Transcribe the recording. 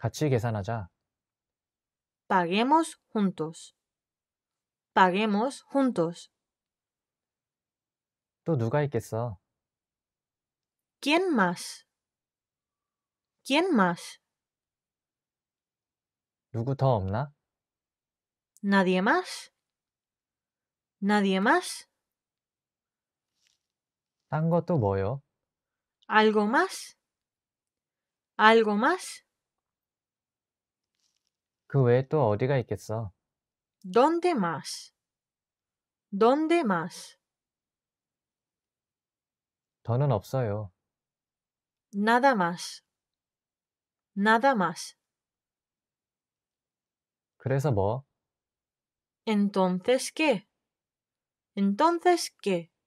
같이 계산하자. Paguemos juntos. Paguemos juntos. 또 누가 있겠어? ¿Quién más? ¿Quién más? 누구 더 없나? ¿Nadie más? ¿Nadie más? 딴 것도 뭐요? ¿Algo más? ¿Algo más? 그 외에 또 어디가 있겠어? ¿Dónde más? ¿Dónde más? 더는 없어요. Nada más. Nada más. 그래서 뭐? Entonces qué? Entonces qué?